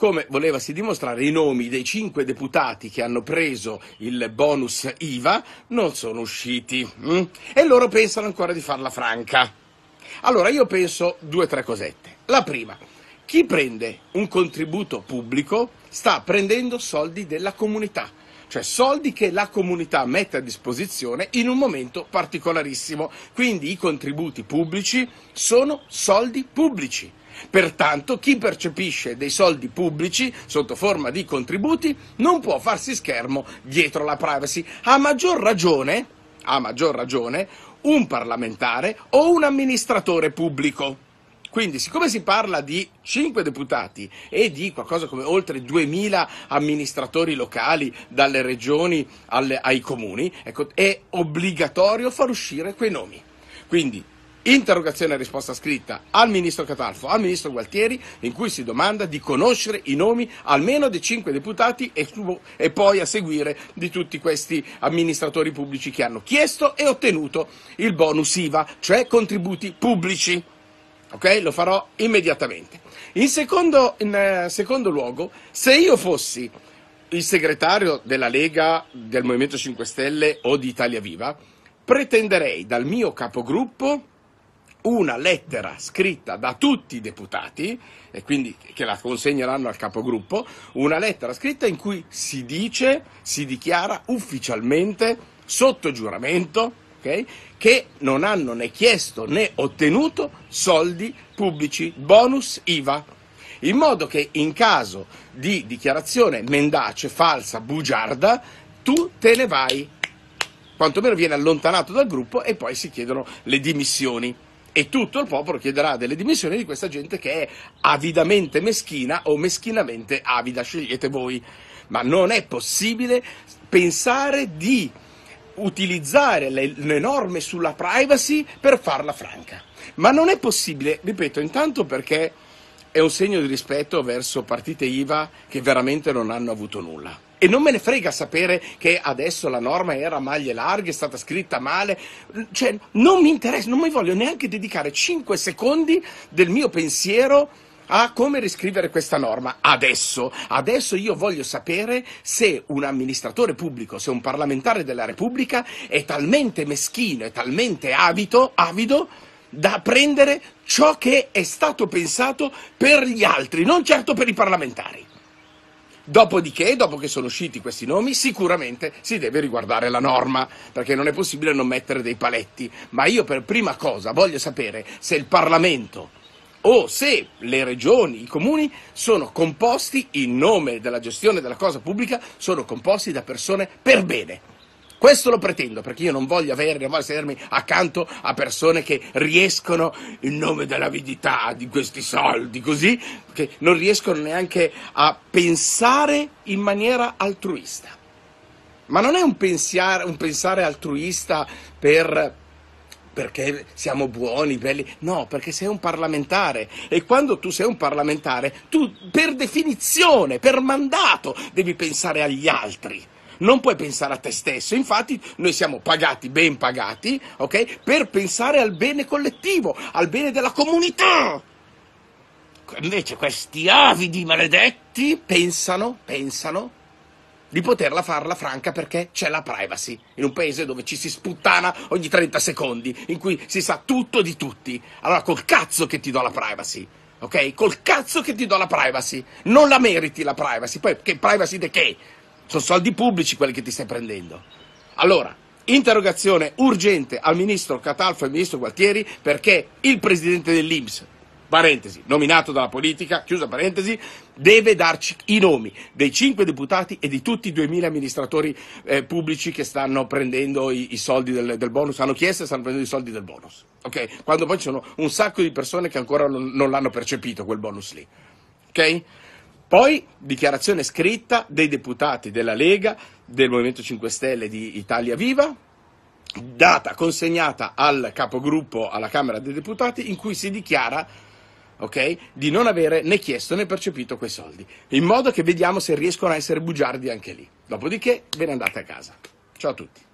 come volevasi dimostrare i nomi dei cinque deputati che hanno preso il bonus IVA non sono usciti mh? Mm? e loro pensano ancora di farla franca. Allora io penso due o tre cosette. La prima, chi prende un contributo pubblico sta prendendo soldi della comunità cioè soldi che la comunità mette a disposizione in un momento particolarissimo. Quindi i contributi pubblici sono soldi pubblici. Pertanto chi percepisce dei soldi pubblici sotto forma di contributi non può farsi schermo dietro la privacy. A maggior ragione, a maggior ragione un parlamentare o un amministratore pubblico. Quindi, siccome si parla di 5 deputati e di qualcosa come oltre 2000 amministratori locali, dalle regioni alle, ai comuni, ecco, è obbligatorio far uscire quei nomi. Quindi, interrogazione e risposta scritta al ministro Catalfo, al ministro Gualtieri, in cui si domanda di conoscere i nomi almeno dei cinque deputati e, e, poi a seguire di tutti questi amministratori pubblici che hanno chiesto e ottenuto il bonus IVA, cioè contributi pubblici ok? Lo farò immediatamente. In secondo, in eh, secondo, luogo, se io fossi il segretario della Lega, del Movimento 5 Stelle o di Italia Viva, pretenderei dal mio capogruppo una lettera scritta da tutti i deputati, e quindi che la consegneranno al capogruppo, una lettera scritta in cui si dice, si dichiara ufficialmente, sotto giuramento, okay? che non hanno né chiesto né ottenuto soldi pubblici, bonus IVA in modo che in caso di dichiarazione mendace, falsa, bugiarda, tu te ne vai, quantomeno viene allontanato dal gruppo e poi si chiedono le dimissioni. E tutto il popolo chiederà delle dimissioni di questa gente che è avidamente meschina o meschinamente avida, scegliete voi. Ma non è possibile pensare di utilizzare le, le norme sulla privacy per farla franca. Ma non è possibile, ripeto, intanto perché è un segno di rispetto verso partite IVA che veramente non hanno avuto nulla. E non me ne frega sapere che adesso la norma era a maglie larghe, è stata scritta male. Cioè, non mi interessa, non mi voglio neanche dedicare 5 secondi del mio pensiero a come riscrivere questa norma? Adesso, adesso io voglio sapere se un amministratore pubblico, se un parlamentare della Repubblica è talmente meschino, è talmente avido, avido da prendere ciò che è stato pensato per gli altri, non certo per i parlamentari. Dopodiché, dopo che sono usciti questi nomi, sicuramente si deve riguardare la norma, perché non è possibile non mettere dei paletti. Ma io per prima cosa voglio sapere se il Parlamento o se le regioni, i comuni sono composti in nome della gestione della cosa pubblica, sono composti da persone per bene. Questo lo pretendo perché io non voglio avere, non voglio sedermi accanto a persone che riescono in nome dell'avidità di questi soldi, così, che non riescono neanche a pensare in maniera altruista. Ma non è un, pensiare, un pensare altruista per perché siamo buoni, belli. No, perché sei un parlamentare e quando tu sei un parlamentare, tu per definizione, per mandato, devi pensare agli altri. Non puoi pensare a te stesso, infatti noi siamo pagati, ben pagati, okay, Per pensare al bene collettivo, al bene della comunità. Invece questi avidi maledetti pensano, pensano di poterla farla franca perché c'è la privacy in un paese dove ci si sputtana ogni 30 secondi, in cui si sa tutto di tutti. Allora col cazzo che ti do la privacy, ok? Col cazzo che ti do la privacy, non la meriti la privacy, poi che privacy di che? Sono soldi pubblici quelli che ti stai prendendo. Allora, interrogazione urgente al ministro Catalfo e al ministro Gualtieri perché il presidente dell'Inps parentesi, nominato dalla politica, chiusa parentesi, deve darci i nomi dei cinque deputati e di tutti i 2.000 amministratori eh, pubblici che stanno prendendo i, i soldi del, del, bonus, hanno chiesto e stanno prendendo i soldi del bonus. Okay? Quando poi ci sono un sacco di persone che ancora non, non l'hanno percepito quel bonus lì. Okay? Poi dichiarazione scritta dei deputati della Lega, del Movimento 5 Stelle di Italia Viva, data, consegnata al capogruppo alla Camera dei Deputati, in cui si dichiara okay? di non avere né chiesto né percepito quei soldi, in modo che vediamo se riescono a essere bugiardi anche lì. Dopodiché ve ne andate a casa. Ciao a tutti.